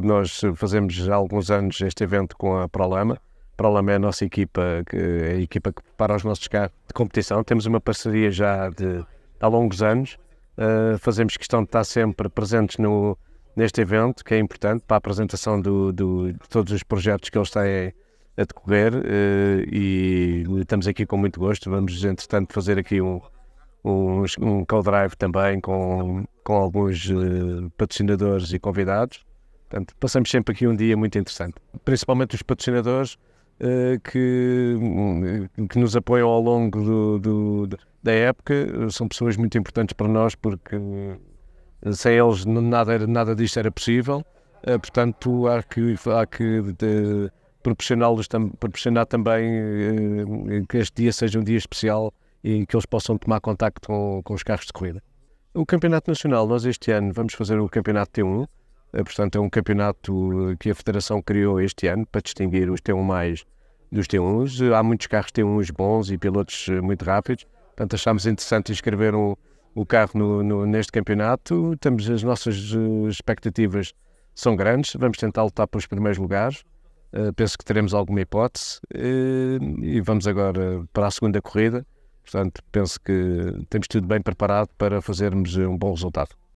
Nós fazemos há alguns anos este evento com a ProLama. ProLama é a nossa equipa, é a equipa que prepara os nossos carros de competição. Temos uma parceria já de, há longos anos. Uh, fazemos questão de estar sempre presentes no, neste evento, que é importante para a apresentação do, do, de todos os projetos que eles têm a decorrer. Uh, e estamos aqui com muito gosto. Vamos, entretanto, fazer aqui um, um, um co-drive também com, com alguns uh, patrocinadores e convidados. Portanto, passamos sempre aqui um dia muito interessante, principalmente os patrocinadores uh, que, hum, que nos apoiam ao longo do, do, da época, são pessoas muito importantes para nós porque eh, sem eles nada, era, nada disto era possível, uh, portanto há que, há que proporcioná-los tam, proporcionar também uh, que este dia seja um dia especial e que eles possam tomar contacto com, com os carros de corrida. O Campeonato Nacional, nós este ano vamos fazer o Campeonato T1, eh, portanto, é um campeonato eh, que a Federação criou este ano para distinguir os T1 mais dos T1s. Eh, há muitos carros T1s bons e pilotos muito rápidos. Portanto, achámos interessante inscrever o, o carro no, no, neste campeonato. Temos, as nossas expectativas são grandes. Vamos tentar lutar os primeiros lugares. Uh, penso que teremos alguma hipótese. Uh, e vamos agora para a segunda corrida. Portanto, penso que temos tudo bem preparado para fazermos um bom resultado.